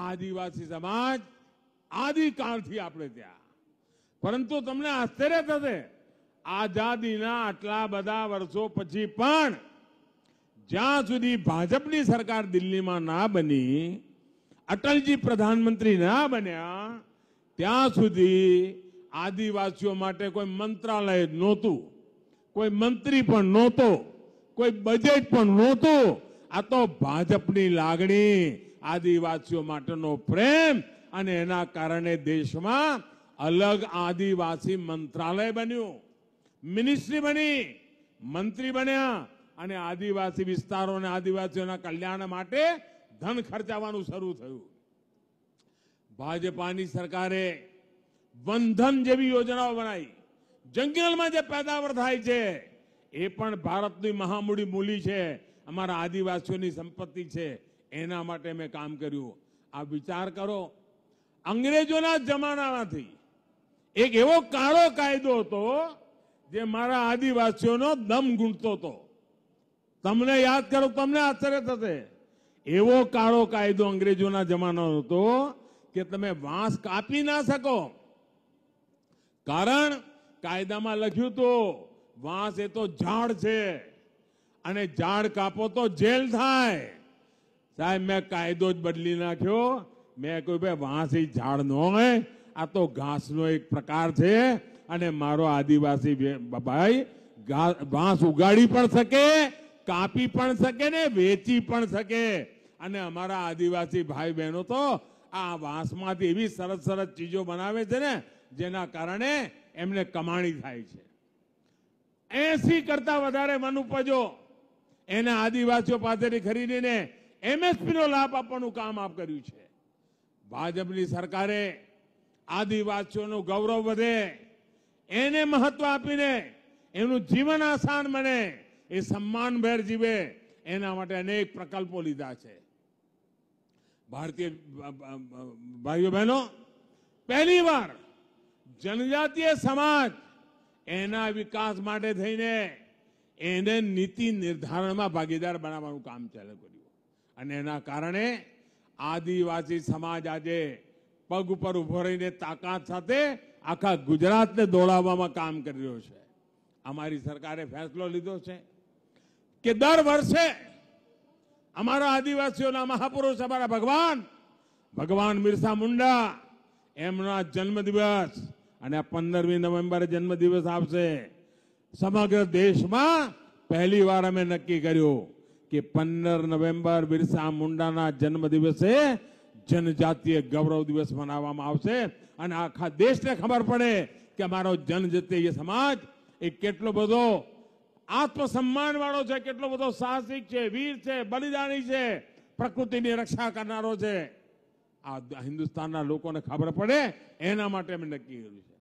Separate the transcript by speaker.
Speaker 1: આદિવાસી સમાજ આદિકાળથી આપણે ત્યાં પરંતુ તમને આશ્ચર્ય થશે આઝાદીના આટલા બધા વર્ષો પછી પણ જ્યાં સુધી ભાજપની સરકાર દિલ્હીમાં ના બની અટલજી પ્રધાનમંત્રી ના બન્યા ત્યાં સુધી આદિવાસીઓ માટે કોઈ મંત્રાલય નહોતું કોઈ મંત્રી પણ નહોતો કોઈ બજેટ પણ નહોતું આ તો ભાજપની લાગણી આદિવાસીઓ માટેનો પ્રેમ અને એના કારણે દેશમાં અલગ આદિવાસી મંત્રાલય બન્યું મિનિસ્ટ્રી બની મંત્રી બન્યા અને આદિવાસી વિસ્તારો અને આદિવાસીઓના કલ્યાણ માટે ધન ખર્ચાવાનું શરૂ થયું ભાજપાની સરકારે વનધન જેવી યોજનાઓ બનાવી જંગલમાં જે પેદાવર થાય છે એ પણ ભારતની મહામૂડી મૂલી છે અમારા આદિવાસીઓની સંપત્તિ છે એના માટે મેં કામ કર્યું આ વિચાર કરો અંગ્રેજોના જમાનામાંથી એક એવો કાળો કાયદો હતો જે મારા આદિવાસીઓનો દમ ગુંટતો હતો તમને યાદ કરો તમને આશ્ચર્ય થશે એવો કાળો કાયદો અંગ્રેજોના જમાનાનો હતો કે તમે વાંસ કાપી ના શકો કારણ કાયદામાં લખ્યું તો વાંસ એ તો ઝાડ છે અને ઝાડ કાપો તો જેલ થાય સાહેબ મેં કાયદો જ બદલી નાખ્યો મેં કહ્યું ભાઈ વાંસી ઝાડ ન હોય આ તો ઘાસનો એક પ્રકાર છે અને મારો આદિવાસી ભાઈ વાંસ ઉગાડી પણ શકે કાપી પણ શકે ને વેચી પણ શકે અને અમારા આદિવાસી ભાઈ બહેનો તો આ વાંસમાંથી એવી સરસ સરસ ચીજો બનાવે છે ને જેના કારણે એમને કમાણી થાય છે એસી કરતા વધારે વન ઉપજો એને આદિવાસીઓ પાસેથી ખરીદીને એમએસપીનો લાભ આપવાનું કામ આપ કર્યું છે ભાજપની સરકારે આદિવાસીઓનું ગૌરવ વધે એને મહત્વ આપીને એમનું જીવન આસાન બને એ સન્માનભેર જીવે એના માટે અનેક પ્રકલ્પો લીધા છે ભારતીય ભાઈઓ બહેનો પહેલી વાર જનજાતીય સમાજ એના વિકાસ માટે થઈને એને નીતિ નિર્ધારણમાં ભાગીદાર બનાવવાનું કામ ચાલુ કર્યું અને એના કારણે આદિવાસી સમાજ આજે પગ ઉપર ઉભો રહીને તાકાત સાથે આખા ગુજરાતને દોડાવવામાં કામ કરી રહ્યો છે અમારી સરકારે ફેસલો લીધો છે કે દર વર્ષે અમારા આદિવાસીઓના મહાપુરુષ અમારા ભગવાન ભગવાન બિરસા મુંડા એમના જન્મદિવસ અને આ પંદરમી નવેમ્બરે જન્મદિવસ આવશે સમગ્ર દેશમાં પહેલી વાર અમે નક્કી કર્યું કે પંદર નવેમ્બર બિરસા મુંડાના જન્મ દિવસે જનજાતીય ગૌરવ દિવસ મનાવવામાં આવશે અને આખા દેશને ખબર પડે કે અમારો જનજાતીય સમાજ એ કેટલો બધો આત્મસન્માન વાળો છે કેટલો બધો સાહસિક છે વીર છે બલિદાની છે પ્રકૃતિની રક્ષા કરનારો છે આ હિન્દુસ્તાનના લોકોને ખબર પડે એના માટે મેં નક્કી કર્યું છે